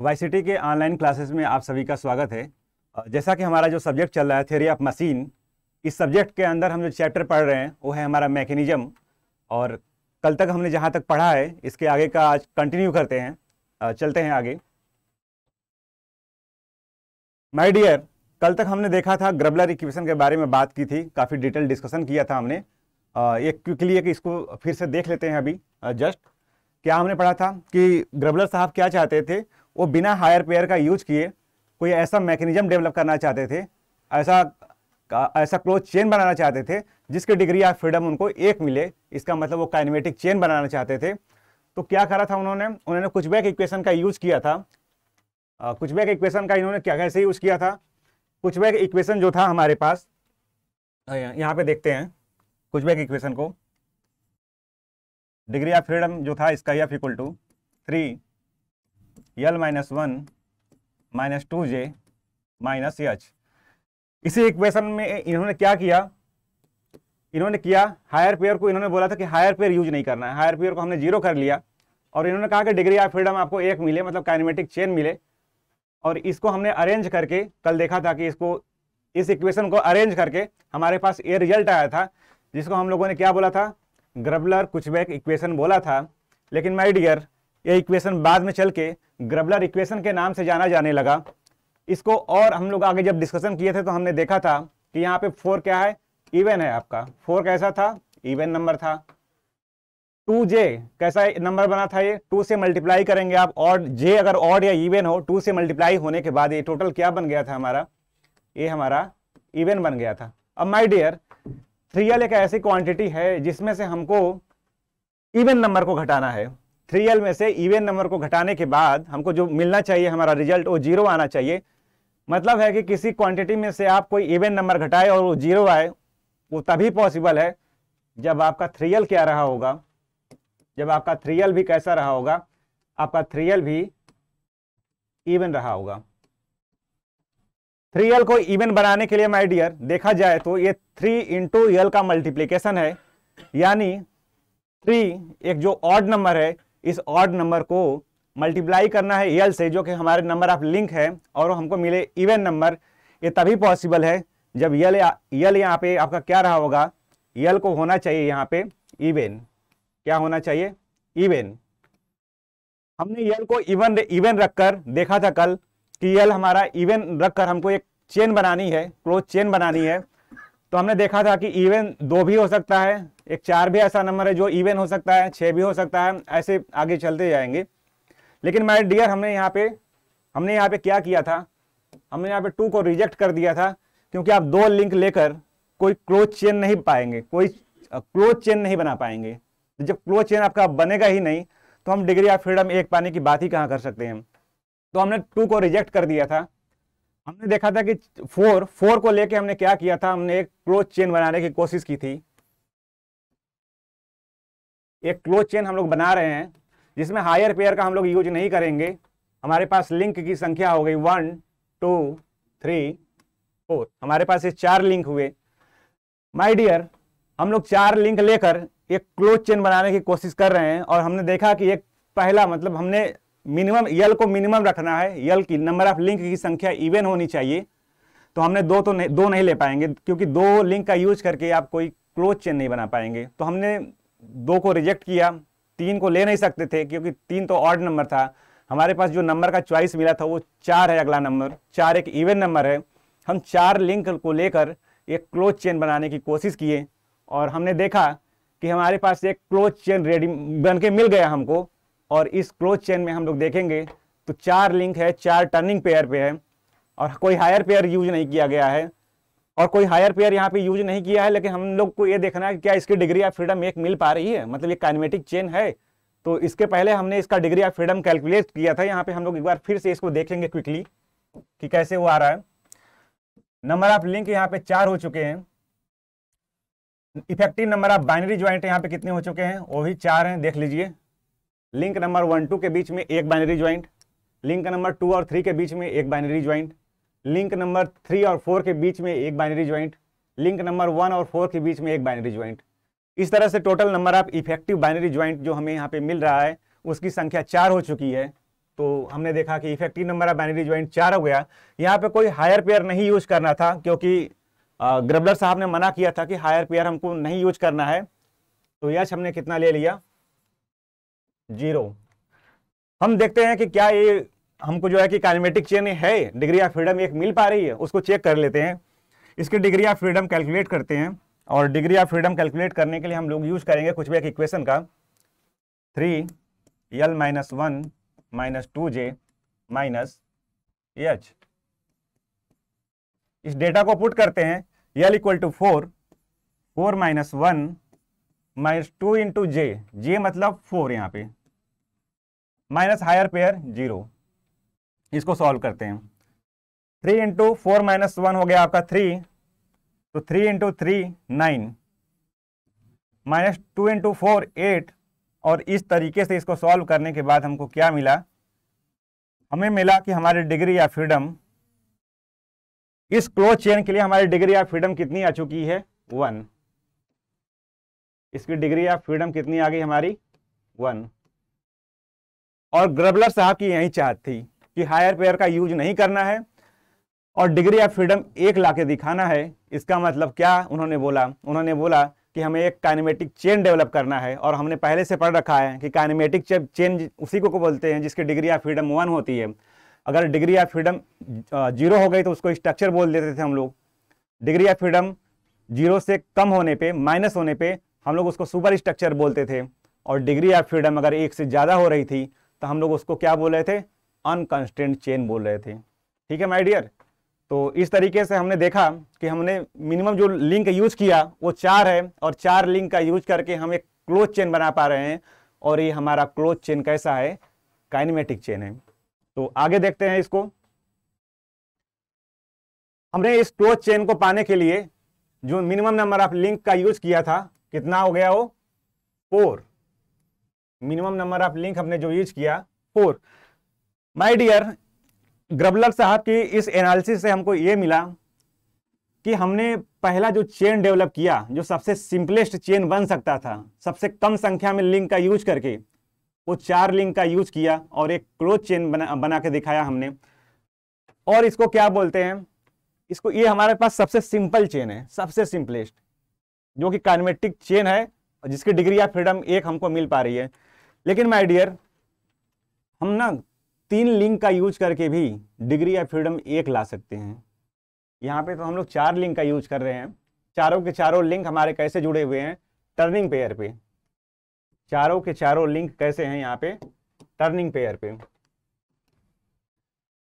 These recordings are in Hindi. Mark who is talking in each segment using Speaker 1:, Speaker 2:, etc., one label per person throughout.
Speaker 1: वाईसीटी के ऑनलाइन क्लासेस में आप सभी का स्वागत है जैसा कि हमारा जो सब्जेक्ट चल रहा है थेरी ऑफ मशीन इस सब्जेक्ट के अंदर हम जो चैप्टर पढ़ रहे हैं वो है हमारा मैकेनिज्म और कल तक हमने जहाँ तक पढ़ा है इसके आगे का आज कंटिन्यू करते हैं चलते हैं आगे माय डियर कल तक हमने देखा था ग्रबलर इक्वेशन के बारे में बात की थी काफ़ी डिटेल डिस्कशन किया था हमने एक क्विकली एक इसको फिर से देख लेते हैं अभी जस्ट क्या हमने पढ़ा था कि ग्रबलर साहब क्या चाहते थे वो बिना हायर पेयर का यूज किए कोई ऐसा मैकेनिज्म डेवलप करना चाहते थे ऐसा ऐसा क्लोज चेन बनाना चाहते थे जिसके डिग्री ऑफ फ्रीडम उनको एक मिले इसका मतलब वो काइनेमेटिक चेन बनाना चाहते थे तो क्या करा था उन्होंने उन्होंने कुछ बैक इक्वेशन का यूज़ किया था आ, कुछ बैक इक्वेशन का इन्होंने क्या कैसे यूज़ किया था कुछ बैक इक्वेशन जो था हमारे पास यहाँ पे देखते हैं कुछ बैक इक्वेशन को डिग्री ऑफ फ्रीडम जो था इसका F equal to three L minus one minus two J minus H इसी इक्वेशन में इन्होंने क्या किया इन्होंने किया हायर पेयर को इन्होंने बोला था कि हायर पेयर यूज नहीं करना है हायर पेयर को हमने जीरो कर लिया और इन्होंने कहा कि डिग्री ऑफ फ्रीडम आपको एक मिले मतलब काइनेमेटिक चेन मिले और इसको हमने अरेंज करके कल देखा था कि इसको इस इक्वेशन को अरेंज करके हमारे पास ये रिजल्ट आया था जिसको हम लोगों ने क्या बोला था ग्रबलर कुछ इक्वेशन बोला था लेकिन माई डियर यह इक्वेशन बाद में चल के ग्रबलर इक्वेशन के नाम से जाना जाने लगा इसको और हम लोग आगे जब डिस्कशन किए थे तो हमने देखा था कि यहाँ पे फोर क्या है इवन है आपका फोर कैसा था इवन नंबर था टू जे कैसा नंबर बना था ये टू से मल्टीप्लाई करेंगे आप और जे अगर ऑड या इवन हो टू से मल्टीप्लाई होने के बाद ये टोटल क्या बन गया था हमारा ये हमारा इवन बन गया था अब माई डियर थ्री एल एक ऐसी क्वांटिटी है जिसमें से हमको इवन नंबर को घटाना है थ्री में से इवेन नंबर को घटाने के बाद हमको जो मिलना चाहिए हमारा रिजल्ट वो जीरो आना चाहिए मतलब है कि किसी क्वांटिटी में से आप कोई इवेन नंबर घटाए और वो जीरो आए वो तभी पॉसिबल है जब आपका एल क्या रहा होगा जब आपका एल भी कैसा रहा होगा आपका एल भी इवन रहा होगा थ्री एल को इवेन बनाने के लिए माइडियर डियर देखा जाए तो ये थ्री इंटू एल का मल्टीप्लीकेशन है यानी थ्री एक जो ऑड नंबर है इस ऑड नंबर को मल्टीप्लाई करना है एल से जो कि हमारे नंबर ऑफ लिंक है और हमको मिले इवेन नंबर ये तभी पॉसिबल है जब यल यल यहाँ पे आपका क्या रहा होगा यल को होना चाहिए यहाँ पे इवेन क्या होना चाहिए इवेन हमने यल को इवन इवन रखकर देखा था कल कि यल हमारा इवन रखकर हमको एक चेन बनानी है क्लोज चेन बनानी है तो हमने देखा था कि इवन दो भी हो सकता है एक चार भी ऐसा नंबर है जो इवन हो सकता है छः भी हो सकता है ऐसे आगे चलते जाएंगे लेकिन माय डियर हमने यहाँ पे हमने यहाँ पे क्या किया था हमने यहाँ पे टू को रिजेक्ट कर दिया था क्योंकि आप दो लिंक लेकर कोई क्लोज चेन नहीं पाएंगे कोई क्लोज चेन नहीं बना पाएंगे तो जब क्लोज चेन आपका बनेगा ही नहीं तो हम डिग्री ऑफ फ्रीडम एक पाने की बात ही कहाँ कर सकते हैं तो हमने टू को रिजेक्ट कर दिया था हमने देखा था कि फोर फोर को लेके हमने क्या किया था हमने एक क्लोज चेन बनाने की कोशिश की थी एक क्लोज चेन हम लोग बना रहे हैं जिसमें हायर पेयर का हम लोग यूज नहीं करेंगे हमारे पास लिंक की संख्या हो गई वन टू थ्री फोर हमारे पास ये चार लिंक हुए माय डियर हम लोग चार लिंक लेकर एक क्लोज चेन बनाने की कोशिश कर रहे हैं और हमने देखा कि एक पहला मतलब हमने मिनिमम यल को मिनिमम रखना है यल की नंबर ऑफ लिंक की संख्या इवन होनी चाहिए तो हमने दो तो नहीं दो नहीं ले पाएंगे क्योंकि दो लिंक का यूज करके आप कोई क्लोज चेन नहीं बना पाएंगे तो हमने दो को रिजेक्ट किया तीन को ले नहीं सकते थे क्योंकि तीन तो ऑड नंबर था हमारे पास जो नंबर का चॉइस मिला था वो चार है अगला नंबर चार एक इवेंट नंबर है हम चार लिंक को लेकर एक क्लोज चेन बनाने की कोशिश किए और हमने देखा कि हमारे पास एक क्लोज चेन रेडी बन के मिल गया हमको और इस क्लोज चेन में हम लोग देखेंगे तो चार लिंक है चार टर्निंग पेयर पे है और कोई हायर पेयर यूज नहीं किया गया है और कोई हायर पेयर यहाँ पे यूज नहीं किया है लेकिन हम लोग को ये देखना है कि क्या इसकी डिग्री ऑफ फ्रीडम एक मिल पा रही है मतलब ये काइनेमेटिक चेन है तो इसके पहले हमने इसका डिग्री ऑफ फ्रीडम कैलकुलेट किया था यहाँ पे हम लोग एक बार फिर से इसको देखेंगे क्विकली कि कैसे वो आ रहा है नंबर ऑफ लिंक यहाँ पे चार हो चुके हैं effective number of binary joint यहाँ पे कितने हो चुके हैं वो भी चार हैं देख लीजिए लिंक नंबर वन टू के बीच में एक binary joint link number two और थ्री के बीच में एक binary joint link number three और फोर के बीच में एक binary joint link number one और फोर के बीच में एक बाइनरी ज्वाइंट इस तरह से total number of effective binary joint जो हमें यहाँ पे मिल रहा है उसकी संख्या चार हो चुकी है तो हमने देखा कि effective number of binary joint चार हो गया यहाँ पे कोई हायर पेयर नहीं यूज करना था क्योंकि ग्रबलर साहब ने मना किया था कि हायर पेयर हमको नहीं यूज करना है तो यश हमने कितना ले लिया जीरो हम देखते हैं कि क्या ये हमको जो है कि काइनेमेटिक चेन है डिग्री ऑफ फ्रीडम एक मिल पा रही है उसको चेक कर लेते हैं इसकी डिग्री ऑफ फ्रीडम कैलकुलेट करते हैं और डिग्री ऑफ फ्रीडम कैलकुलेट करने के लिए हम लोग यूज करेंगे कुछ भी एक इक्वेशन का three L minus one minus two J minus H इस डेटा को पुट करते हैं L equal to four four minus one minus two into J J मतलब फोर यहाँ पे माइनस हायर पेयर जीरो इसको सॉल्व करते हैं three into four minus one हो गया आपका थ्री तो three into three nine minus two into four eight और इस तरीके से इसको सॉल्व करने के बाद हमको क्या मिला हमें मिला कि हमारी डिग्री या फ्रीडम इस क्लोज चेन के लिए हमारी डिग्री ऑफ फ्रीडम कितनी आ चुकी है वन इसकी डिग्री ऑफ फ्रीडम कितनी आ गई हमारी वन और ग्रबलर साहब की यही चाहत थी कि हायर पेयर का यूज नहीं करना है और डिग्री ऑफ फ्रीडम एक ला के दिखाना है इसका मतलब क्या उन्होंने बोला उन्होंने बोला कि हमें एक काइनेमेटिक चेन डेवलप करना है और हमने पहले से पढ़ रखा है कि काइनेमेटिक चेन उसी को, को बोलते हैं जिसकी डिग्री ऑफ फ्रीडम वन होती है अगर डिग्री ऑफ फ्रीडम जीरो हो गई तो उसको स्ट्रक्चर बोल देते थे हम लोग डिग्री ऑफ फ्रीडम जीरो से कम होने पे माइनस होने पे हम लोग उसको सुपर स्ट्रक्चर बोलते थे और डिग्री ऑफ फ्रीडम अगर एक से ज़्यादा हो रही थी तो हम लोग उसको क्या बोल रहे थे अनकंस्टेंट चेन बोल रहे थे ठीक है माय डियर तो इस तरीके से हमने देखा कि हमने मिनिमम जो लिंक यूज किया वो चार है और चार लिंक का यूज करके हम एक क्लोज चेन बना पा रहे हैं और ये हमारा क्लोज चेन कैसा है काइनेमेटिक चेन है तो आगे देखते हैं इसको हमने इस क्लोज चेन को पाने के लिए जो मिनिमम नंबर ऑफ लिंक का यूज किया था कितना हो गया वो four minimum number of link हमने जो यूज किया फोर माय डियर ग्रबलर साहब की इस एनालिसिस से हमको ये मिला कि हमने पहला जो चेन डेवलप किया जो सबसे सिंपलेस्ट चेन बन सकता था सबसे कम संख्या में लिंक का यूज करके वो चार लिंक का यूज किया और एक क्लोज चेन बना बना के दिखाया हमने और इसको क्या बोलते हैं इसको ये हमारे पास सबसे सिंपल चेन है सबसे सिंपलेस्ट जो कि कार्मेटिक चेन है जिसकी डिग्री ऑफ फ्रीडम एक हमको मिल पा रही है लेकिन माय डियर हम ना तीन लिंक का यूज करके भी डिग्री या फ्रीडम एक ला सकते हैं यहाँ पे तो हम लोग चार लिंक का यूज कर रहे हैं चारों के चारों लिंक हमारे कैसे जुड़े हुए हैं टर्निंग पेयर पे चारों के चारों लिंक कैसे हैं यहाँ पे टर्निंग पेयर पे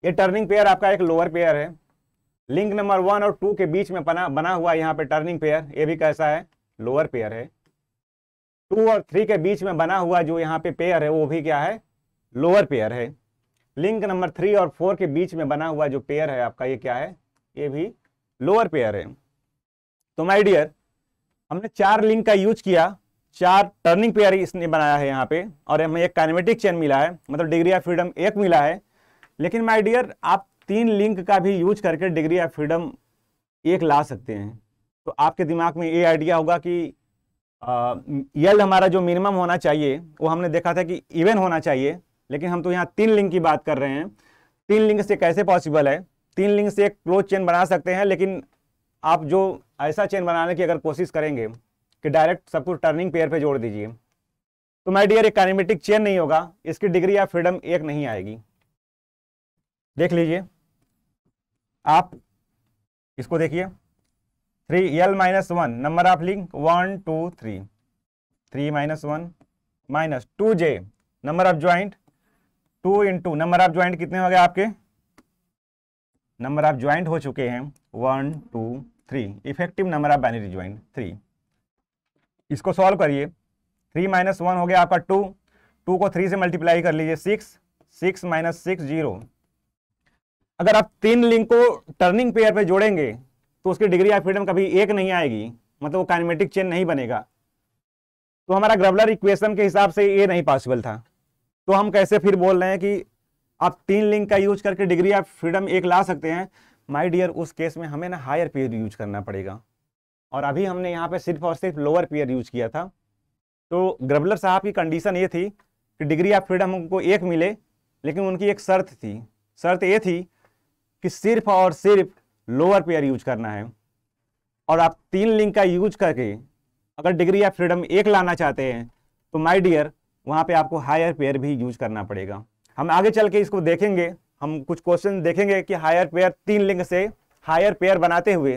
Speaker 1: ये टर्निंग पेयर आपका एक लोअर पेयर है लिंक नंबर वन और टू के बीच में बना बना हुआ यहाँ पे टर्निंग पेयर ये भी कैसा है लोअर पेयर है टू और थ्री के बीच में बना हुआ जो यहाँ पे पेयर है वो भी क्या है लोअर पेयर है लिंक नंबर थ्री और फोर के बीच में बना हुआ जो पेयर है आपका ये क्या है ये भी लोअर पेयर है तो माय डियर हमने चार लिंक का यूज किया चार टर्निंग पेयर इसने बनाया है यहाँ पे और हमें एक कैनमेटिक चेन मिला है मतलब डिग्री ऑफ फ्रीडम एक मिला है लेकिन माई डियर आप तीन लिंक का भी यूज करके डिग्री ऑफ फ्रीडम एक ला सकते हैं तो आपके दिमाग में ये आइडिया होगा कि यल हमारा जो मिनिमम होना चाहिए वो हमने देखा था कि इवन होना चाहिए लेकिन हम तो यहाँ तीन लिंक की बात कर रहे हैं तीन लिंक से कैसे पॉसिबल है तीन लिंक से एक क्लोज चेन बना सकते हैं लेकिन आप जो ऐसा चेन बनाने की अगर कोशिश करेंगे कि डायरेक्ट सब कुछ टर्निंग पेयर पे जोड़ दीजिए तो माय डियर एक कैनिमेटिक चेन नहीं होगा इसकी डिग्री या फ्रीडम एक नहीं आएगी देख लीजिए आप इसको देखिए three L minus one number of link one two three three minus one minus two J number of joint two into number of joint कितने हो गए आपके नंबर ऑफ ज्वाइंट हो चुके हैं one two three effective number of binary joint three इसको सॉल्व करिए थ्री माइनस वन हो गया आपका टू टू को थ्री से मल्टीप्लाई कर लीजिए six six minus six zero अगर आप तीन लिंक को टर्निंग पेयर पे जोड़ेंगे तो उसकी डिग्री ऑफ फ्रीडम कभी एक नहीं आएगी मतलब वो काइनेमेटिक चेन नहीं बनेगा तो हमारा ग्रबलर इक्वेशन के हिसाब से ये नहीं पॉसिबल था तो हम कैसे फिर बोल रहे हैं कि आप तीन लिंक का यूज करके डिग्री ऑफ फ्रीडम एक ला सकते हैं माई डियर उस केस में हमें ना हायर पेयर यूज करना पड़ेगा और अभी हमने यहाँ पर सिर्फ और सिर्फ लोअर पेयर यूज किया था तो ग्रबलर साहब की कंडीशन ये थी कि डिग्री ऑफ फ्रीडम हमको एक मिले लेकिन उनकी एक शर्त थी शर्त ये थी कि सिर्फ और सिर्फ लोअर पेयर यूज करना है और आप तीन लिंक का यूज करके अगर डिग्री या फ्रीडम एक लाना चाहते हैं तो माय डियर वहां पे आपको हायर पेयर भी यूज करना पड़ेगा हम आगे चल के इसको देखेंगे हम कुछ क्वेश्चन देखेंगे कि हायर पेयर तीन लिंक से हायर पेयर बनाते हुए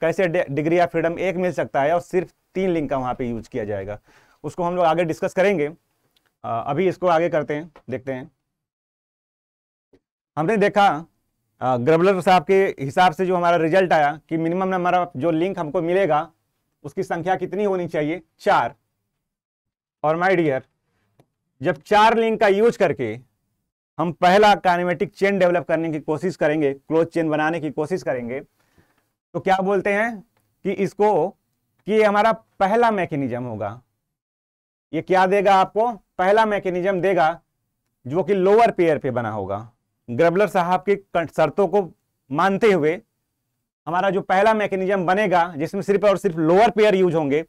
Speaker 1: कैसे डिग्री या फ्रीडम एक मिल सकता है और सिर्फ तीन लिंक का वहाँ पर यूज किया जाएगा उसको हम लोग आगे डिस्कस करेंगे अभी इसको आगे करते हैं देखते हैं हमने देखा ग्रबलर साहब के हिसाब से जो हमारा रिजल्ट आया कि मिनिमम ऑफ जो लिंक हमको मिलेगा उसकी संख्या कितनी होनी चाहिए चार और माय डियर जब चार लिंक का यूज करके हम पहला कानेमेटिक चेन डेवलप करने की कोशिश करेंगे क्लोज चेन बनाने की कोशिश करेंगे तो क्या बोलते हैं कि इसको कि ये हमारा पहला मैकेनिज्म होगा ये क्या देगा आपको पहला मैकेनिज्म देगा जो कि लोअर पेयर पे बना होगा ग्रबलर साहब की शर्तों को मानते हुए हमारा जो पहला मैकेनिज्म बनेगा जिसमें सिर्फ और सिर्फ लोअर पेयर यूज होंगे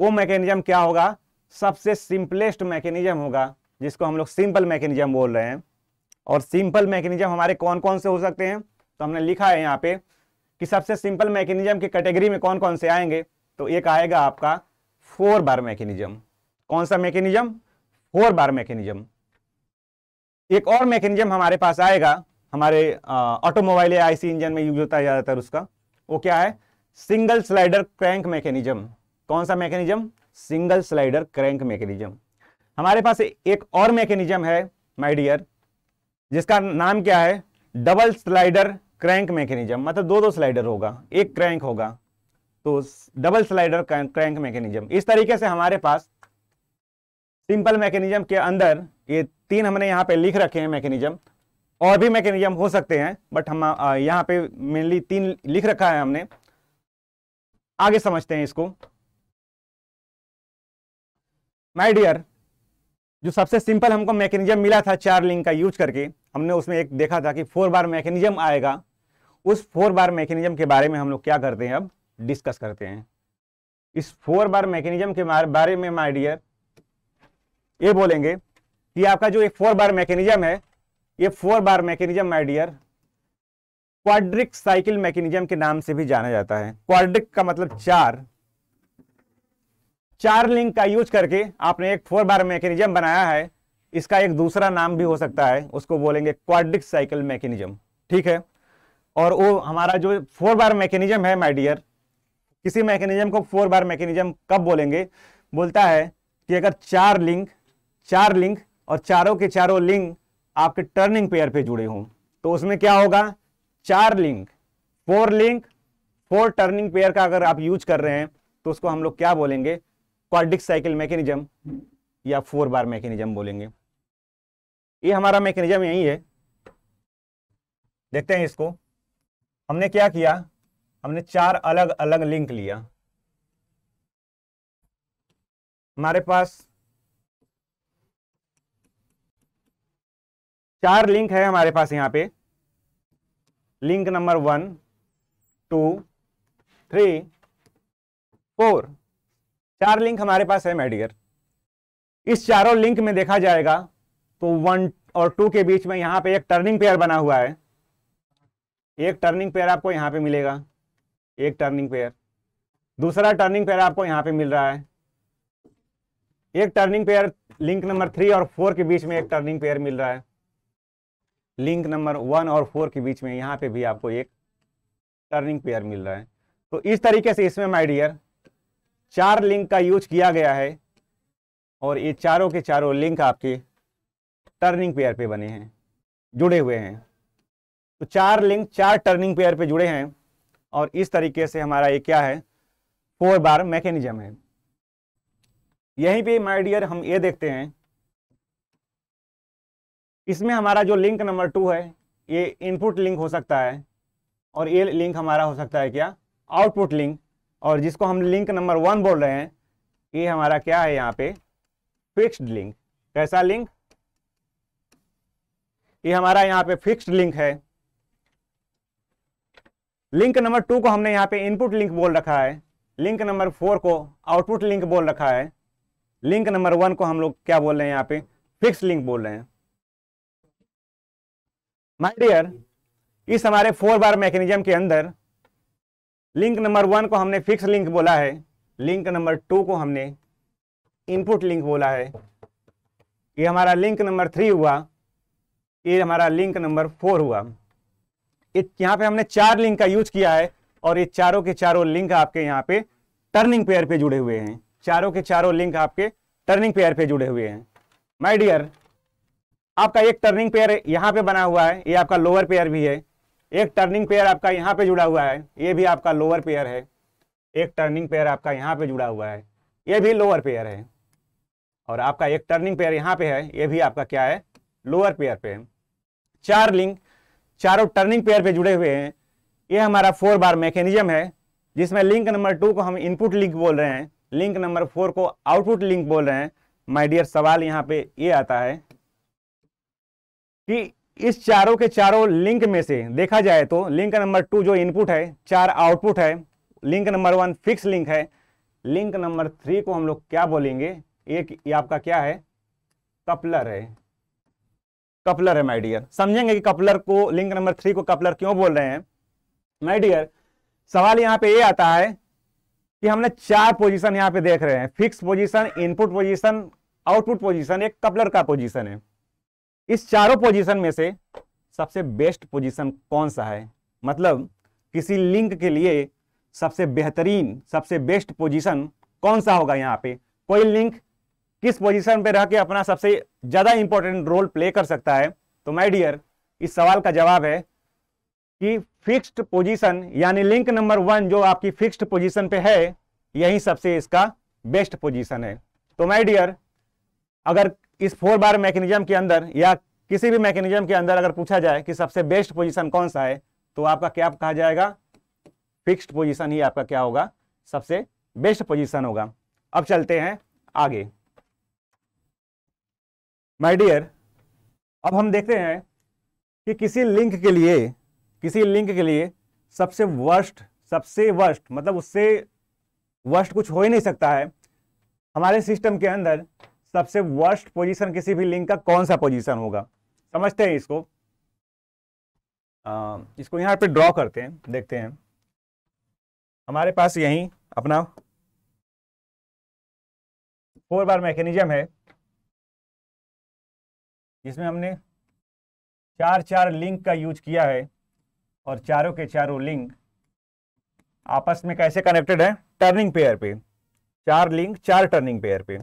Speaker 1: वो मैकेनिज्म क्या होगा सबसे सिंपलेस्ट मैकेनिज्म होगा जिसको हम लोग सिंपल मैकेनिज्म बोल रहे हैं और सिंपल मैकेनिज्म हमारे कौन कौन से हो सकते हैं तो हमने लिखा है यहाँ पे कि सबसे सिंपल मैकेनिज्म की कैटेगरी में कौन कौन से आएंगे तो एक आएगा आपका फोर बार मैकेनिज्म कौन सा मैकेनिज्म फोर बार मैकेनिज्म एक और मैकेनिज्म हमारे पास आएगा हमारे ऑटोमोबाइल या आईसी इंजन में यूज होता है ज़्यादातर उसका वो क्या है सिंगल स्लाइडर क्रैंक मैकेनिज्म कौन सा mechanism single slider crank mechanism हमारे पास एक और मैकेनिज्म है माय डियर जिसका नाम क्या है डबल स्लाइडर क्रैंक मैकेनिज्म मतलब दो दो स्लाइडर होगा एक क्रैंक होगा तो डबल स्लाइडर क्रैंक मैकेनिज्म इस तरीके से हमारे पास सिंपल मैकेनिज्म के अंदर ये तीन हमने यहाँ पे लिख रखे हैं मैकेनिज्म और भी मैकेनिज्म हो सकते हैं बट हम यहाँ पे मेनली तीन लिख रखा है हमने आगे समझते हैं इसको माय डियर जो सबसे सिंपल हमको मैकेनिज्म मिला था चार लिंक का यूज करके हमने उसमें एक देखा था कि फोर बार मैकेनिज्म आएगा उस फोर बार मैकेनिज्म के बारे में हम लोग क्या करते हैं अब डिस्कस करते हैं इस फोर बार मैकेनिज्म के बारे में माइडियर ये बोलेंगे कि आपका जो एक फोर बार मैकेनिज्म है ये four bar mechanism my dear quadric cycle mechanism के नाम से भी जाना जाता है क्वाड्रिक का मतलब चार चार लिंक का यूज करके आपने एक फोर बार मैकेनिज्म बनाया है इसका एक दूसरा नाम भी हो सकता है उसको बोलेंगे क्वाड्रिक साइकिल मैकेनिज्म ठीक है और वो हमारा जो फोर बार मैकेनिज्म है माय डियर किसी मैकेनिज्म को फोर बार मैकेनिज्म कब बोलेंगे बोलता है कि अगर चार लिंक चार लिंक और चारों के चारों लिंग आपके टर्निंग पेयर पे जुड़े हों तो उसमें क्या होगा चार link four link four turning pair का अगर आप यूज कर रहे हैं तो उसको हम लोग क्या बोलेंगे क्वाडिक साइकिल मैकेनिज्म या फोर बार मैकेनिज्म बोलेंगे ये हमारा मैकेनिज्म यही है देखते हैं इसको हमने क्या किया हमने चार अलग अलग लिंक लिया हमारे पास चार लिंक है हमारे पास यहां पे link number one two three four चार लिंक हमारे पास है मेडियर इस चारों लिंक में देखा जाएगा तो वन और टू के बीच में यहां पे एक टर्निंग पेयर बना हुआ है एक टर्निंग पेयर आपको यहां पे मिलेगा एक टर्निंग पेयर दूसरा टर्निंग पेयर आपको यहां पे मिल रहा है एक turning pair link number three और फोर के बीच में एक टर्निंग पेयर मिल रहा है लिंक नंबर वन और फोर के बीच में यहाँ पे भी आपको एक टर्निंग पेयर मिल रहा है तो इस तरीके से इसमें माय डियर चार लिंक का यूज किया गया है और ये चारों के चारों लिंक आपके टर्निंग पेयर पे बने हैं जुड़े हुए हैं तो चार लिंक चार टर्निंग पेयर पे जुड़े हैं और इस तरीके से हमारा ये क्या है फोर बार मैकेनिज्म है यहीं पे माय डियर हम ये देखते हैं इसमें हमारा जो लिंक नंबर टू है ये इनपुट लिंक हो सकता है और ये लिंक हमारा हो सकता है क्या आउटपुट लिंक और जिसको हम लिंक नंबर वन बोल रहे हैं ये हमारा क्या है यहाँ पे फिक्स्ड लिंक कैसा लिंक ये हमारा यहाँ पे फिक्स्ड लिंक है लिंक नंबर टू को हमने यहाँ पे इनपुट लिंक बोल रखा है लिंक नंबर फोर को आउटपुट लिंक बोल रखा है लिंक नंबर वन को हम लोग क्या बोल रहे हैं यहाँ पे फिक्स लिंक बोल रहे हैं माय डियर इस हमारे फोर बार मैकेनिज्म के अंदर लिंक नंबर वन को हमने फिक्स लिंक बोला है लिंक नंबर टू को हमने इनपुट लिंक बोला है ये हमारा लिंक नंबर थ्री हुआ ये हमारा लिंक नंबर फोर हुआ यहाँ पे हमने चार लिंक का यूज किया है और ये चारों के चारों लिंक आपके यहाँ पे टर्निंग पेयर पे जुड़े हुए हैं चारों के चारों लिंक आपके टर्निंग पेयर पे जुड़े हुए हैं माय डियर आपका एक टर्निंग पेयर यहाँ पे बना हुआ है ये आपका लोअर पेयर भी है एक टर्निंग पेयर आपका यहाँ पे जुड़ा हुआ है ये भी आपका लोअर पेयर है एक टर्निंग पेयर आपका यहाँ पे जुड़ा हुआ है ये भी लोअर पेयर है और आपका एक टर्निंग पेयर यहाँ पे है ये भी आपका क्या है लोअर पेयर पे चार लिंक चारों टर्निंग पेयर पे जुड़े हुए हैं ये हमारा फोर बार मैकेनिज्म है जिसमें लिंक नंबर टू को हम इनपुट लिंक बोल रहे हैं लिंक नंबर फोर को आउटपुट लिंक बोल रहे हैं माय डियर सवाल यहाँ पे ये आता है कि इस चारों के चारों लिंक में से देखा जाए तो लिंक नंबर टू जो इनपुट है चार आउटपुट है link number one fix link है लिंक नंबर थ्री को हम लोग क्या बोलेंगे एक ये आपका क्या है कपलर है कपलर है माय डियर समझेंगे कि कपलर को लिंक नंबर थ्री को कपलर क्यों बोल रहे हैं माय डियर सवाल यहाँ पे ये यह आता है कि हमने चार पोजीशन यहां पे देख रहे हैं fix position input position output position एक कपलर का पोजीशन है इस चारों पोजीशन में से सबसे बेस्ट पोजीशन कौन सा है मतलब किसी लिंक के लिए सबसे बेहतरीन सबसे बेस्ट पोजीशन कौन सा होगा यहाँ पे कोई लिंक किस पोजीशन पे रह के अपना सबसे ज़्यादा इंपॉर्टेंट रोल प्ले कर सकता है तो माय डियर इस सवाल का जवाब है कि फिक्स्ड पोजीशन यानी लिंक नंबर वन जो आपकी फिक्स्ड पोजीशन पे है यही सबसे इसका बेस्ट पोजीशन है तो माय डियर अगर इस फोर बार मैकेनिज्म के अंदर या किसी भी मैकेनिज्म के अंदर अगर पूछा जाए कि सबसे बेस्ट पोजीशन कौन सा है तो आपका क्या कहा जाएगा फिक्स्ड पोजीशन ही आपका क्या होगा सबसे बेस्ट पोजीशन होगा अब चलते हैं आगे माय डियर अब हम देखते हैं कि किसी लिंक के लिए किसी लिंक के लिए सबसे वर्स्ट सबसे वर्स्ट मतलब उससे वर्स्ट कुछ हो ही नहीं सकता है हमारे सिस्टम के अंदर सबसे वर्स्ट पोजीशन किसी भी लिंक का कौन सा पोजीशन होगा समझते हैं इसको आ, इसको यहां पे ड्रॉ करते हैं देखते हैं हमारे पास यहीं
Speaker 2: अपना फोर बार मैकेनिज्म है जिसमें हमने चार चार लिंक का यूज
Speaker 1: किया है और चारों के चारों लिंक आपस में कैसे कनेक्टेड है टर्निंग पेयर पे चार लिंक चार टर्निंग पेयर पे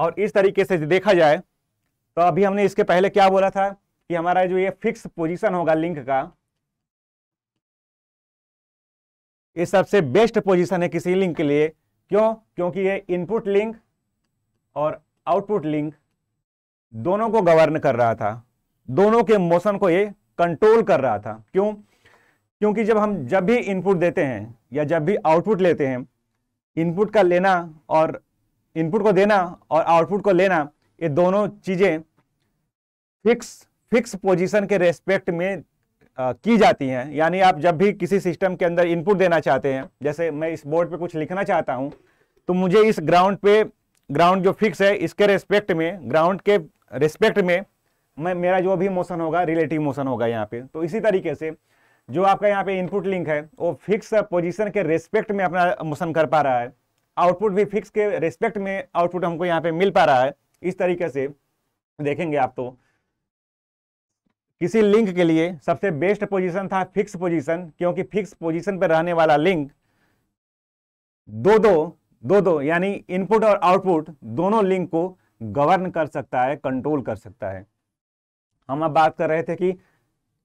Speaker 1: और इस तरीके से देखा जाए तो अभी हमने इसके पहले क्या बोला था कि हमारा जो ये फिक्स पोजीशन होगा लिंक का ये सबसे बेस्ट पोजीशन है किसी लिंक के लिए क्यों क्योंकि ये इनपुट लिंक और आउटपुट लिंक दोनों को गवर्न कर रहा था दोनों के मोशन को ये कंट्रोल कर रहा था क्यों क्योंकि जब हम जब भी इनपुट देते हैं या जब भी आउटपुट लेते हैं इनपुट का लेना और इनपुट को देना और आउटपुट को लेना ये दोनों चीज़ें फिक्स फिक्स पोजीशन के रेस्पेक्ट में आ, की जाती हैं यानी आप जब भी किसी सिस्टम के अंदर इनपुट देना चाहते हैं जैसे मैं इस बोर्ड पे कुछ लिखना चाहता हूं तो मुझे इस ग्राउंड पे ग्राउंड जो फिक्स है इसके रेस्पेक्ट में ग्राउंड के रेस्पेक्ट में मैं मेरा जो भी मोशन होगा रिलेटिव मोशन होगा यहाँ पे तो इसी तरीके से जो आपका यहाँ पे इनपुट लिंक है वो फिक्स पोजिशन के रेस्पेक्ट में अपना मोशन कर पा रहा है आउटपुट भी फिक्स के रेस्पेक्ट में आउटपुट हमको यहाँ पे मिल पा रहा है इस तरीके से देखेंगे आप तो किसी लिंक के लिए सबसे बेस्ट पोजीशन था फिक्स पोजीशन क्योंकि फिक्स पोजीशन पर रहने वाला लिंक दो दो दो दो यानी इनपुट और आउटपुट दोनों लिंक को गवर्न कर सकता है कंट्रोल कर सकता है हम अब बात कर रहे थे कि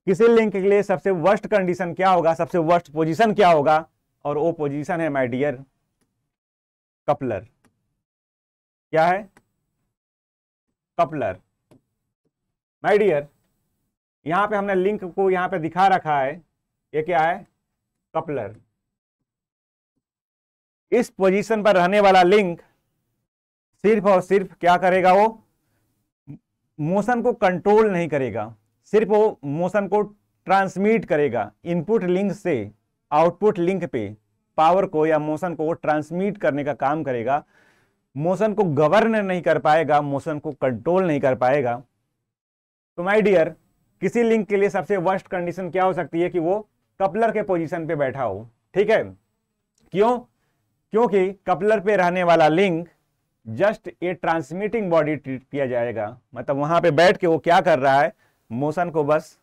Speaker 1: किसी लिंक के लिए सबसे वर्स्ट कंडीशन क्या होगा सबसे वर्स्ट पोजीशन क्या होगा और वो पोजीशन है माय डियर कपलर क्या है कपलर माय डियर यहां पे हमने लिंक को यहां पे दिखा रखा है ये क्या है कपलर इस पोजीशन पर रहने वाला लिंक सिर्फ और सिर्फ क्या करेगा वो मोशन को कंट्रोल नहीं करेगा सिर्फ वो मोशन को ट्रांसमिट करेगा इनपुट लिंक से आउटपुट लिंक पे पावर को या मोशन को ट्रांसमिट करने का काम करेगा मोशन को गवर्न नहीं कर पाएगा मोशन को कंट्रोल नहीं कर पाएगा तो माय डियर किसी लिंक के लिए सबसे वर्स्ट कंडीशन क्या हो सकती है कि वो कपलर के पोजीशन पे बैठा हो ठीक है क्यों क्योंकि कपलर पे रहने वाला link just a transmitting body treat किया जाएगा मतलब वहां पे बैठ के वो क्या कर रहा है मोशन को बस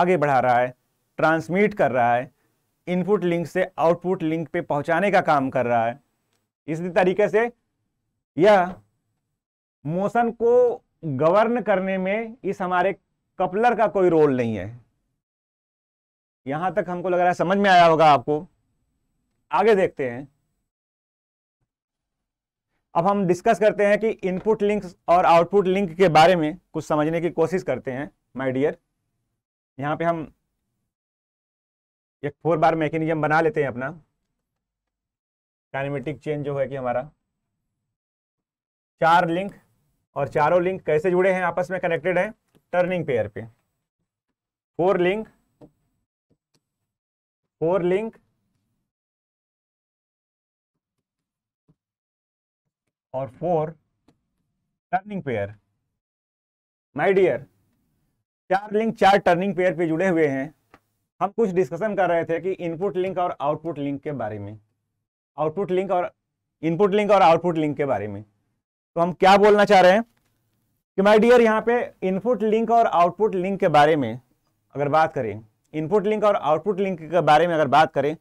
Speaker 1: आगे बढ़ा रहा है ट्रांसमिट कर रहा है इनपुट लिंक से आउटपुट लिंक पे पहुंचाने का काम कर रहा है इसी तरीके से यह मोशन को गवर्न करने में इस हमारे कपलर का कोई रोल नहीं है यहां तक हमको लग रहा है समझ में आया होगा आपको आगे देखते हैं अब हम डिस्कस करते हैं कि इनपुट लिंक और आउटपुट लिंक के बारे में कुछ समझने की कोशिश करते हैं माय डियर यहाँ पे हम एक फोर बार मैकेनिज्म बना लेते हैं अपना काइनेमेटिक चेन जो है कि हमारा चार लिंक और चारों लिंक कैसे जुड़े हैं आपस में कनेक्टेड है
Speaker 2: टर्निंग पेयर पे फोर लिंक फोर लिंक और four turning pair my dear
Speaker 1: चार लिंक चार टर्निंग पेयर पे जुड़े हुए हैं हम कुछ डिस्कशन कर रहे थे कि इनपुट लिंक और आउटपुट लिंक के बारे में आउटपुट लिंक और इनपुट लिंक और आउटपुट लिंक के बारे में तो हम क्या बोलना चाह रहे हैं कि माय डियर यहाँ पे इनपुट लिंक और आउटपुट लिंक के बारे में अगर बात करें इनपुट लिंक और आउटपुट लिंक के बारे में अगर बात करें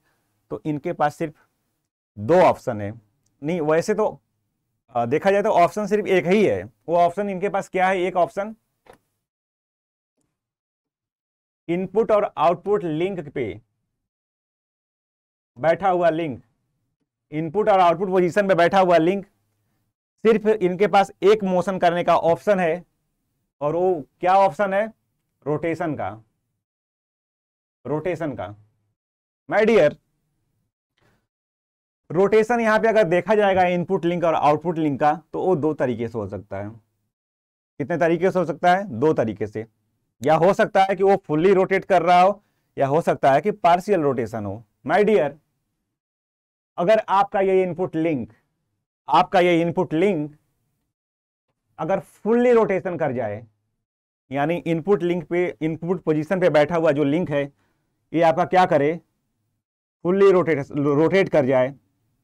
Speaker 1: तो इनके पास सिर्फ दो ऑप्शन है नहीं वैसे तो देखा जाए तो ऑप्शन सिर्फ एक ही है वो ऑप्शन इनके पास क्या है एक ऑप्शन इनपुट और आउटपुट लिंक पे बैठा हुआ लिंक इनपुट और आउटपुट पोजीशन पे बैठा हुआ लिंक सिर्फ इनके पास एक मोशन करने का ऑप्शन है और वो क्या ऑप्शन है रोटेशन का रोटेशन का माय डियर रोटेशन यहां पे अगर देखा जाएगा इनपुट लिंक और आउटपुट लिंक का तो वो दो तरीके से हो सकता है कितने तरीके से हो सकता है दो तरीके से या हो सकता है कि वो फुल्ली रोटेट कर रहा हो या हो सकता है कि पार्शियल रोटेशन हो माय डियर अगर आपका ये इनपुट लिंक आपका ये इनपुट लिंक अगर फुल्ली रोटेशन कर जाए यानी इनपुट लिंक पे इनपुट पोजीशन पे बैठा हुआ जो लिंक है ये आपका क्या करे फुल्ली रोटेट रोटेट कर जाए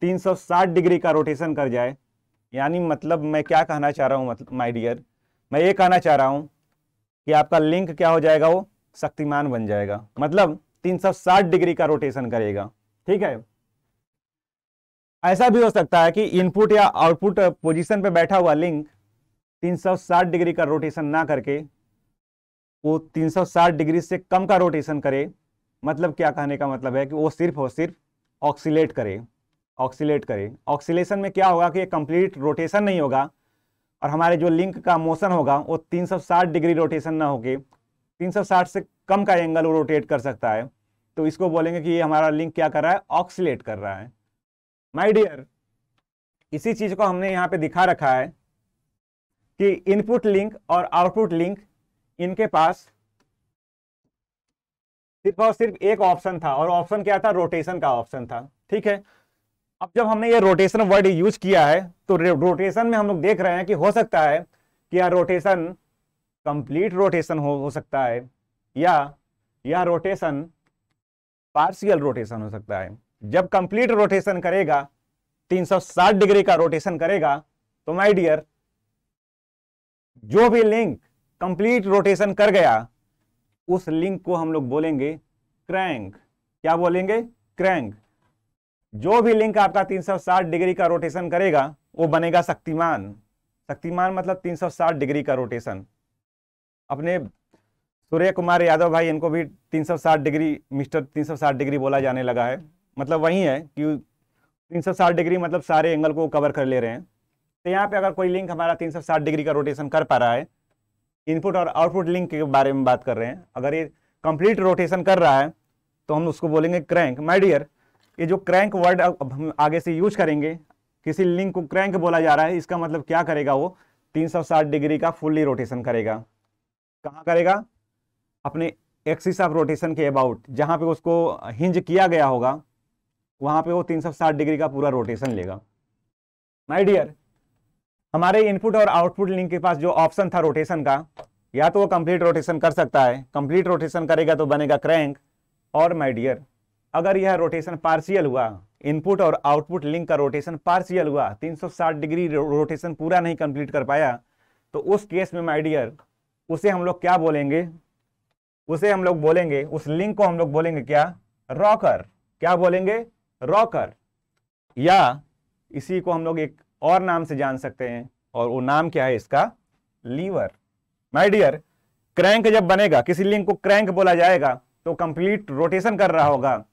Speaker 1: 360 डिग्री का रोटेशन कर जाए यानी मतलब मैं क्या कहना चाह रहा हूँ मतलब माई डियर मैं ये कहना चाह रहा हूँ कि आपका लिंक क्या हो जाएगा वो शक्तिमान बन जाएगा मतलब 360 डिग्री का रोटेशन करेगा ठीक है ऐसा भी हो सकता है कि इनपुट या आउटपुट पोजीशन पे बैठा हुआ लिंक 360 डिग्री का रोटेशन ना करके वो 360 डिग्री से कम का रोटेशन करे मतलब क्या कहने का मतलब है कि वो सिर्फ और सिर्फ ऑक्सीलेट करे ऑक्सीलेट करे ऑक्सीलेशन में क्या होगा कि कंप्लीट रोटेशन नहीं होगा और हमारे जो लिंक का मोशन होगा वो 360 डिग्री रोटेशन ना होके 360 से कम का एंगल वो रोटेट कर सकता है तो इसको बोलेंगे कि ये हमारा लिंक क्या कर रहा है ऑक्सीलेट कर रहा है माय डियर इसी चीज़ को हमने यहाँ पे दिखा रखा है कि इनपुट लिंक और आउटपुट लिंक इनके पास सिर्फ और सिर्फ एक ऑप्शन था और ऑप्शन क्या था रोटेशन का ऑप्शन था ठीक है अब जब हमने ये रोटेशन वर्ड यूज किया है तो रोटेशन में हम लोग देख रहे हैं कि हो सकता है कि यह रोटेशन कंप्लीट रोटेशन हो, हो सकता है या यह रोटेशन पार्शियल रोटेशन हो सकता है जब कंप्लीट रोटेशन करेगा 360 डिग्री का रोटेशन करेगा तो माय डियर जो भी लिंक कंप्लीट रोटेशन कर गया उस लिंक को हम लोग बोलेंगे क्रैंक क्या बोलेंगे क्रैंक जो भी लिंक आपका 360 डिग्री का रोटेशन करेगा वो बनेगा शक्तिमान शक्तिमान मतलब 360 डिग्री का रोटेशन अपने सूर्य कुमार यादव भाई इनको भी 360 डिग्री मिस्टर 360 डिग्री बोला जाने लगा है मतलब वही है कि 360 डिग्री मतलब सारे एंगल को कवर कर ले रहे हैं तो यहाँ पे अगर कोई लिंक हमारा 360 डिग्री का रोटेशन कर पा रहा है इनपुट और आउटपुट लिंक के बारे में बात कर रहे हैं अगर ये कंप्लीट रोटेशन कर रहा है तो हम उसको बोलेंगे क्रैंक माई डियर ये जो क्रैंक वर्ड हम आगे से यूज करेंगे किसी लिंक को क्रैंक बोला जा रहा है इसका मतलब क्या करेगा वो 360 डिग्री का फुल्ली रोटेशन करेगा कहाँ करेगा अपने एक्सिस ऑफ रोटेशन के अबाउट जहाँ पे उसको हिंज किया गया होगा वहाँ पे वो 360 डिग्री का पूरा रोटेशन लेगा माई डियर हमारे इनपुट और आउटपुट लिंक के पास जो ऑप्शन था रोटेशन का या तो वो कंप्लीट रोटेशन कर सकता है कंप्लीट रोटेशन करेगा तो बनेगा क्रैंक और माई डियर अगर यह रोटेशन पार्शियल हुआ इनपुट और आउटपुट लिंक का रोटेशन पार्शियल हुआ 360 डिग्री रोटेशन पूरा नहीं कंप्लीट कर पाया तो उस केस में माय डियर उसे हम लोग क्या बोलेंगे उसे हम लोग बोलेंगे उस लिंक को हम लोग बोलेंगे क्या रॉकर क्या बोलेंगे रॉकर या इसी को हम लोग एक और नाम से जान सकते हैं और वो नाम क्या है इसका लीवर माइडियर क्रैंक जब बनेगा किसी लिंक को क्रैंक बोला जाएगा तो कंप्लीट रोटेशन कर रहा होगा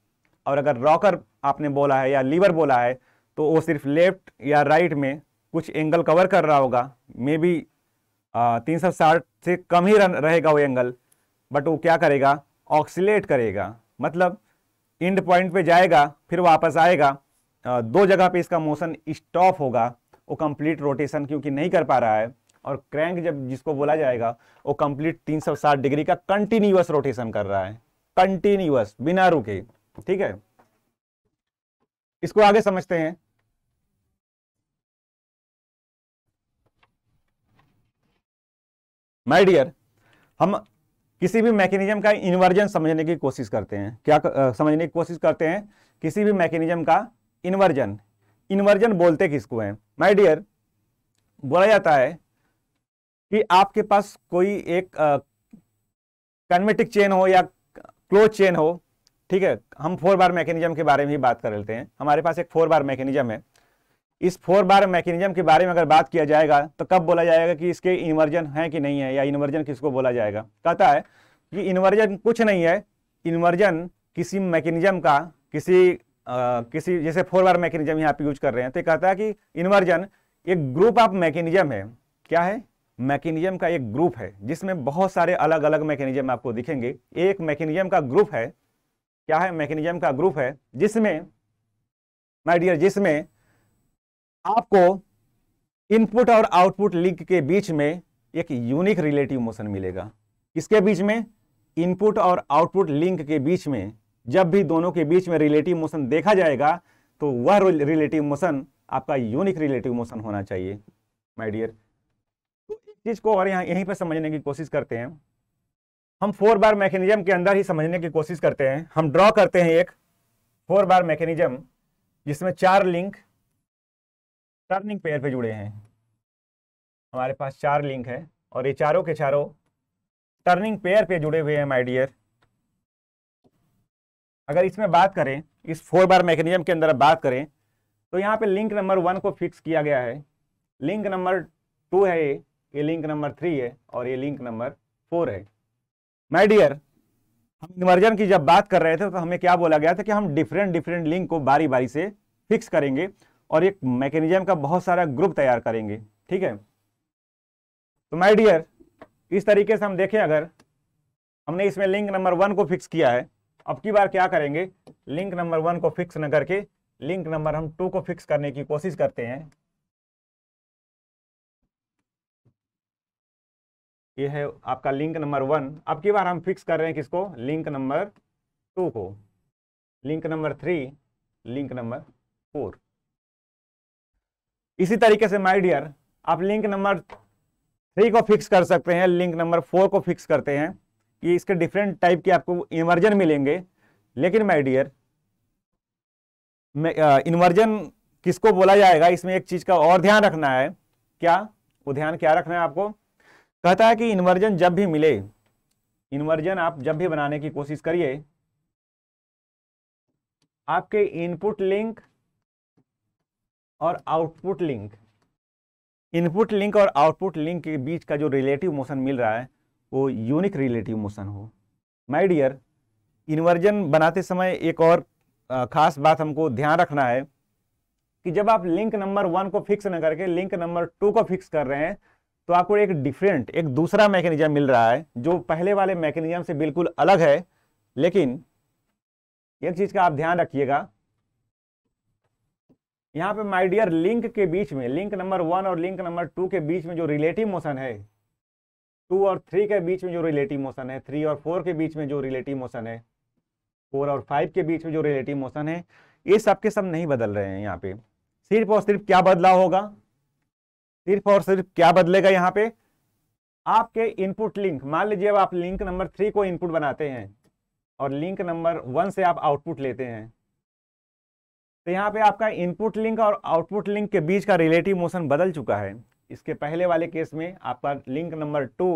Speaker 1: और अगर रॉकर आपने बोला है या लीवर बोला है तो वो सिर्फ लेफ्ट या राइट में कुछ एंगल कवर कर रहा होगा मे बी तीन सौ साठ से कम ही रहेगा वो एंगल बट वो क्या करेगा ऑक्सीट करेगा मतलब इंड पॉइंट पे जाएगा फिर वापस आएगा आ, दो जगह पे इसका मोशन स्टॉप होगा वो कंप्लीट रोटेशन क्योंकि नहीं कर पा रहा है और क्रैंक जब जिसको बोला जाएगा वो कंप्लीट 360 डिग्री का कंटिन्यूस रोटेशन कर रहा है कंटिन्यूस बिना रुके ठीक है
Speaker 2: इसको आगे समझते हैं माय डियर हम
Speaker 1: किसी भी मैकेनिज्म का इन्वर्जन समझने की कोशिश करते हैं क्या आ, समझने की कोशिश करते हैं किसी भी मैकेनिज्म का इन्वर्जन इन्वर्जन बोलते किसको है माय डियर बोला जाता है कि आपके पास कोई एक कन्वेटिक चेन हो या क्लोज चेन हो ठीक है हम फोर बार मैकेनिज्म के बारे में ही बात कर लेते हैं हमारे पास एक फोर बार मैकेनिज्म है इस फोर बार मैकेनिज्म के बारे में अगर बात किया जाएगा तो कब बोला जाएगा कि इसके इन्वर्जन है कि नहीं है या इन्वर्जन किसको बोला जाएगा कहता है कि इन्वर्जन कुछ नहीं है इन्वर्जन किसी मैकेनिज्म का किसी आ, किसी जैसे फोर बार मैकेनिज्म यहाँ पे यूज कर रहे हैं तो कहता है कि इन्वर्जन एक ग्रुप ऑफ मैकेनिज्म है क्या है मैकेनिज्म का एक ग्रुप है जिसमें बहुत सारे अलग अलग मैकेनिज्म आपको दिखेंगे एक मैकेनिज्म का ग्रुप है क्या है मैकेनिज्म का ग्रुप है जिसमें माय डियर जिसमें आपको इनपुट और आउटपुट लिंक के बीच में एक यूनिक रिलेटिव मोशन मिलेगा इसके बीच में इनपुट और आउटपुट लिंक के बीच में जब भी दोनों के बीच में रिलेटिव मोशन देखा जाएगा तो वह रिलेटिव मोशन आपका यूनिक रिलेटिव मोशन होना चाहिए माय डियर तो इस चीज़ को और यहाँ यहीं पर समझने की कोशिश करते हैं हम फोर बार मैकेनिज्म के अंदर ही समझने की कोशिश करते हैं हम ड्रॉ करते हैं एक फोर बार मैकेनिज्म जिसमें चार लिंक टर्निंग पेयर पे जुड़े हैं हमारे पास चार लिंक है और ये चारों के चारों टर्निंग पेयर पे जुड़े हुए हैं माय डियर अगर इसमें बात करें इस फोर बार मैकेनिज्म के अंदर बात करें तो यहाँ पे लिंक नंबर वन को फिक्स किया गया है लिंक नंबर टू है ये ये लिंक नंबर थ्री है और ये लिंक नंबर फोर है माय डियर हम इन्वर्जन की जब बात कर रहे थे तो हमें क्या बोला गया था कि हम डिफरेंट डिफरेंट लिंक को बारी बारी से फिक्स करेंगे और एक मैकेनिज्म का बहुत सारा ग्रुप तैयार करेंगे ठीक है तो माय डियर इस तरीके से हम देखें अगर हमने इसमें लिंक नंबर वन को फिक्स किया है अब की बार क्या करेंगे लिंक नंबर वन को फिक्स न करके लिंक नंबर हम टू को फिक्स करने की कोशिश करते हैं ये है आपका लिंक नंबर वन अब की बार हम फिक्स कर रहे हैं किसको लिंक नंबर टू को link number three link number four इसी तरीके से माय डियर आप लिंक नंबर थ्री को फिक्स कर सकते हैं लिंक नंबर फोर को फिक्स करते हैं ये इसके डिफरेंट टाइप के आपको इन्वर्जन मिलेंगे लेकिन माय डियर इन्वर्जन किसको बोला जाएगा इसमें एक चीज़ का और ध्यान रखना है क्या वो ध्यान क्या रखना है आपको कहता है कि इन्वर्जन जब भी मिले इन्वर्जन आप जब भी बनाने की कोशिश करिए आपके इनपुट लिंक और आउटपुट लिंक इनपुट लिंक और आउटपुट लिंक के बीच का जो रिलेटिव मोशन मिल रहा है वो यूनिक रिलेटिव मोशन हो माय डियर इन्वर्जन बनाते समय एक और ख़ास बात हमको ध्यान रखना है कि जब आप लिंक नंबर वन को फिक्स न करके लिंक नंबर टू को फिक्स कर रहे हैं तो आपको एक डिफरेंट एक दूसरा मैकेनिज्म मिल रहा है जो पहले वाले मैकेनिज्म से बिल्कुल अलग है लेकिन एक चीज का आप ध्यान रखिएगा यहाँ पे माइडियर लिंक के बीच में लिंक नंबर वन और लिंक नंबर टू के बीच में जो रिलेटिव मोशन है टू और थ्री के बीच में जो रिलेटिव मोशन है थ्री और फोर के बीच में जो रिलेटिव मोशन है फोर और फाइव के बीच में जो रिलेटिव मोशन है ये सबके सब नहीं बदल रहे हैं यहाँ पे सिर्फ और सिर्फ क्या बदलाव होगा सिर्फ और सिर्फ क्या बदलेगा यहाँ पे आपके इनपुट लिंक मान लीजिए अब आप लिंक नंबर थ्री को इनपुट बनाते हैं और लिंक नंबर वन से आप आउटपुट लेते हैं तो यहाँ पे आपका इनपुट लिंक और आउटपुट लिंक के बीच का रिलेटिव मोशन बदल चुका है इसके पहले वाले केस में आपका लिंक नंबर टू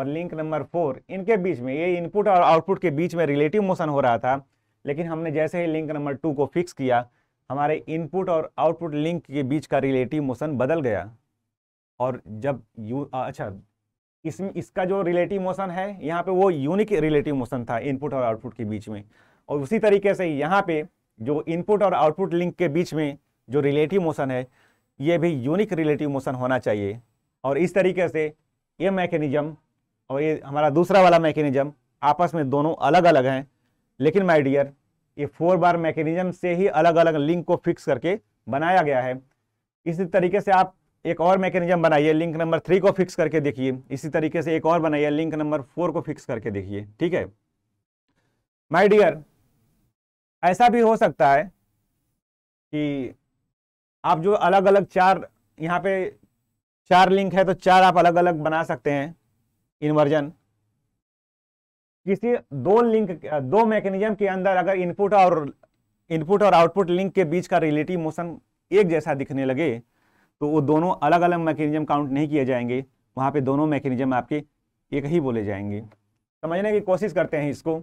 Speaker 1: और लिंक नंबर फोर इनके बीच में ये इनपुट और आउटपुट के बीच में रिलेटिव मोशन हो रहा था लेकिन हमने जैसे ही लिंक नंबर टू को फिक्स किया हमारे इनपुट और आउटपुट लिंक के बीच का रिलेटिव मोशन बदल गया और जब यू आ, अच्छा इसमें इसका जो रिलेटिव मोशन है यहाँ पे वो यूनिक रिलेटिव मोशन था इनपुट और आउटपुट के बीच में और उसी तरीके से यहाँ पे जो इनपुट और आउटपुट लिंक के बीच में जो रिलेटिव मोशन है ये भी यूनिक रिलेटिव मोशन होना चाहिए और इस तरीके से ये मैकेनिज्म और ये हमारा दूसरा वाला मैकेनिज्म आपस में दोनों अलग अलग हैं लेकिन माई डियर ये फोर बार मैकेनिज्म से ही अलग अलग लिंक को फिक्स करके बनाया गया है इसी तरीके से आप एक और मैकेनिज्म बनाइए लिंक नंबर थ्री को फिक्स करके देखिए इसी तरीके से एक और बनाइए लिंक नंबर फोर को फिक्स करके देखिए ठीक है माय डियर ऐसा भी हो सकता है कि आप जो अलग अलग चार यहाँ पे चार लिंक है तो चार आप अलग अलग बना सकते हैं इन्वर्जन किसी दो लिंक दो मैकेनिज्म के अंदर अगर इनपुट और इनपुट और आउटपुट लिंक के बीच का रिलेटिव मोशन एक जैसा दिखने लगे तो वो दोनों अलग अलग मैकेनिज्म काउंट नहीं किए जाएंगे वहाँ पे दोनों मैकेनिज्म आपके एक ही बोले जाएंगे
Speaker 2: समझने की कोशिश करते हैं इसको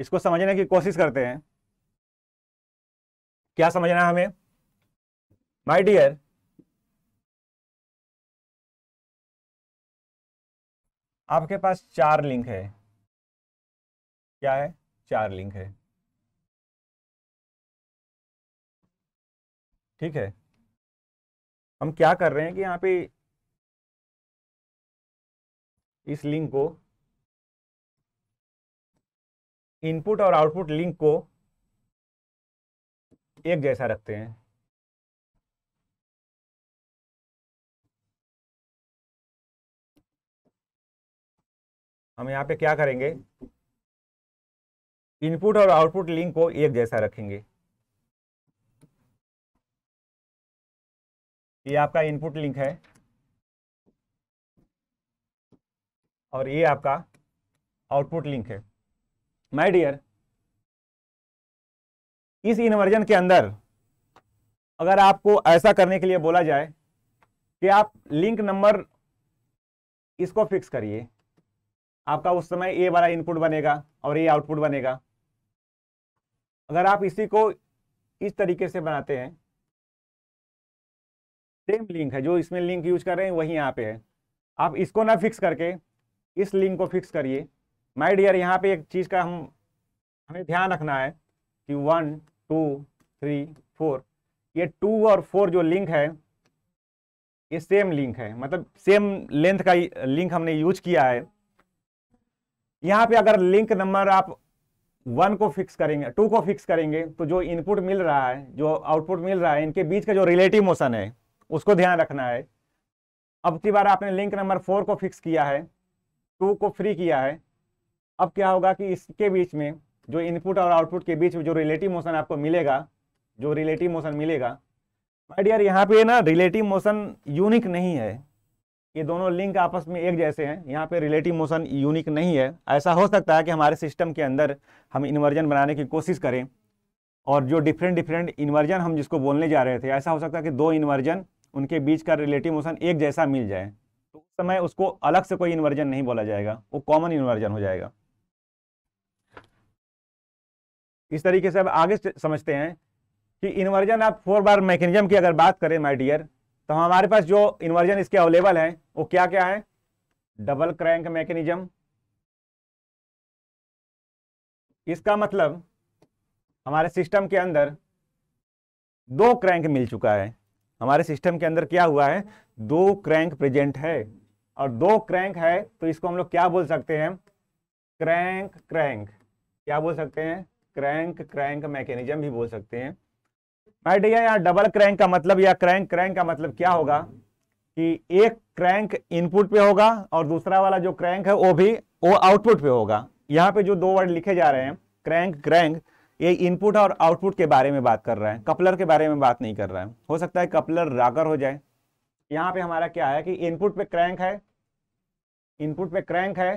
Speaker 2: इसको समझने की कोशिश करते हैं क्या समझना है हमें माय डियर आपके पास चार लिंक है क्या है चार लिंक है ठीक है हम क्या कर रहे हैं कि यहां पे इस लिंक को इनपुट और आउटपुट लिंक को एक जैसा रखते हैं हम यहां पे क्या करेंगे इनपुट और आउटपुट लिंक को एक जैसा रखेंगे ये आपका इनपुट लिंक है और ये आपका आउटपुट लिंक है माय डियर इस इन्वर्जन
Speaker 1: के अंदर अगर आपको ऐसा करने के लिए बोला जाए कि आप लिंक नंबर इसको फिक्स करिए आपका उस समय ए वाला इनपुट बनेगा और ए आउटपुट बनेगा अगर आप इसी को इस तरीके से बनाते हैं सेम लिंक है जो इसमें लिंक यूज कर रहे हैं वही यहाँ पे है आप इसको ना फिक्स करके इस लिंक को फिक्स करिए माय डियर यहाँ पे एक चीज़ का हम हमें ध्यान रखना है कि वन टू थ्री फोर ये टू और फोर जो लिंक है ये सेम लिंक है मतलब सेम लेंथ का लिंक हमने यूज किया है यहाँ पे अगर लिंक नंबर आप वन को फिक्स करेंगे टू को फिक्स करेंगे तो जो इनपुट मिल रहा है जो आउटपुट मिल रहा है इनके बीच का जो रिलेटिव मोशन है उसको ध्यान रखना है अब की बार आपने लिंक नंबर फोर को फिक्स किया है टू को फ्री किया है अब क्या होगा कि इसके बीच में जो इनपुट और आउटपुट के बीच में जो रिलेटिव मोशन आपको मिलेगा जो रिलेटिव मोशन मिलेगा माय यार यहाँ पे ना रिलेटिव मोशन यूनिक नहीं है ये दोनों लिंक आपस में एक जैसे हैं यहाँ पे रिलेटिव मोशन यूनिक नहीं है ऐसा हो सकता है कि हमारे सिस्टम के अंदर हम इन्वर्जन बनाने की कोशिश करें और जो डिफरेंट डिफरेंट इन्वर्जन हम जिसको बोलने जा रहे थे ऐसा हो सकता है कि दो इन्वर्जन उनके बीच का रिलेटिव मोशन एक जैसा मिल जाए तो उस समय उसको अलग से कोई इन्वर्जन नहीं बोला जाएगा वो कॉमन इन्वर्जन हो जाएगा इस तरीके से अब आगे समझते हैं कि इन्वर्जन आप फोर बार मैकेनिज्म की अगर बात करें माय डियर तो हमारे पास जो इन्वर्जन इसके अवेलेबल हैं वो क्या क्या है डबल क्रैंक मैकेनिज्म इसका मतलब हमारे सिस्टम के अंदर दो क्रैंक मिल चुका है हमारे सिस्टम के अंदर क्या हुआ है दो क्रैंक प्रेजेंट है और दो क्रैंक है तो इसको हम लोग क्या बोल सकते हैं क्रैंक क्रैंक क्या बोल सकते हैं क्रैंक क्रैंक मैकेनिज्म भी बोल सकते हैं माय यहाँ डबल क्रैंक का मतलब या क्रैंक क्रैंक का मतलब क्या होगा कि एक क्रैंक इनपुट पे होगा और दूसरा वाला जो क्रैंक है वो भी वो आउटपुट पे होगा यहाँ पे जो दो वर्ड लिखे जा रहे हैं क्रैंक क्रैंक ये इनपुट और आउटपुट के बारे में बात कर रहा है कपलर के बारे में बात नहीं कर रहा है हो सकता है कपलर रागर हो जाए यहाँ पे हमारा क्या है कि इनपुट पे क्रैंक है इनपुट पे क्रैंक है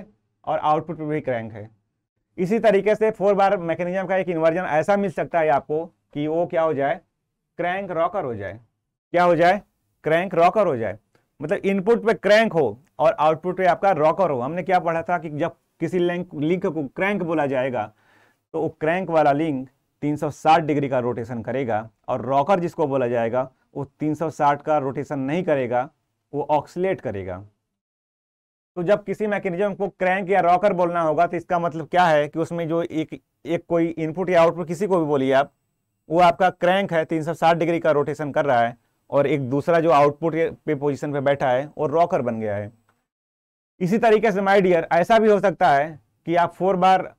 Speaker 1: और आउटपुट पे भी क्रैंक है इसी तरीके से फोर बार मैकेनिज्म का एक इन्वर्जन ऐसा मिल सकता है आपको कि वो क्या हो जाए क्रैंक रॉकर हो जाए क्या हो जाए क्रैंक रॉकर हो जाए मतलब इनपुट पे क्रैंक हो और आउटपुट पे आपका रॉकर हो हमने क्या पढ़ा था कि जब किसी लिंक लिंक को क्रैंक बोला जाएगा तो वो क्रैंक वाला लिंक 360 डिग्री का रोटेशन करेगा और रॉकर जिसको बोला जाएगा वो 360 का रोटेशन नहीं करेगा वो ऑक्सीट करेगा तो जब किसी मैकेनिज्म को क्रैंक या रॉकर बोलना होगा तो इसका मतलब क्या है कि उसमें जो एक एक कोई इनपुट या आउटपुट किसी को भी बोलिए आप वो आपका क्रैंक है तीन सौ साठ डिग्री का रोटेशन कर रहा है और एक दूसरा जो आउटपुट पे पोजीशन पे बैठा है और रॉकर बन गया है इसी तरीके से माई डियर ऐसा भी हो सकता है कि आप फोर बार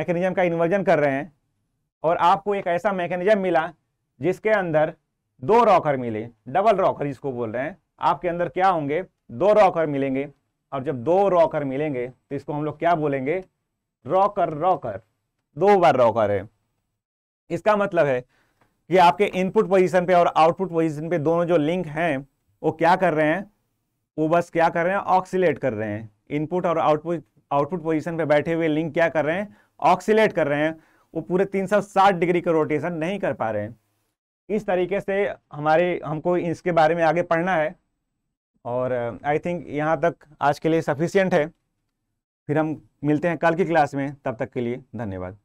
Speaker 1: मैकेनिज्म का इन्वर्जन कर रहे हैं और आपको एक ऐसा मैकेनिज्म मिला जिसके अंदर दो रॉकर मिले डबल रॉकर जिसको बोल रहे हैं आपके अंदर क्या होंगे दो रॉकर मिलेंगे और जब दो रॉकर मिलेंगे तो इसको हम लोग क्या बोलेंगे रॉकर रॉकर दो बार रॉकर है इसका मतलब है कि आपके इनपुट पोजीशन पे और आउटपुट पोजीशन पे दोनों जो लिंक हैं वो क्या कर रहे हैं वो बस क्या कर रहे हैं ऑक्सीलेट कर रहे हैं इनपुट और आउटपुट आउटपुट पोजीशन पे बैठे हुए लिंक क्या कर रहे हैं ऑक्सीलेट कर रहे हैं वो पूरे 360 डिग्री का रोटेशन नहीं कर पा रहे हैं इस तरीके से हमारे हमको इसके बारे में आगे पढ़ना है और आई uh, थिंक यहाँ तक आज के लिए सफिशियंट है फिर हम मिलते हैं कल की क्लास में तब तक के लिए धन्यवाद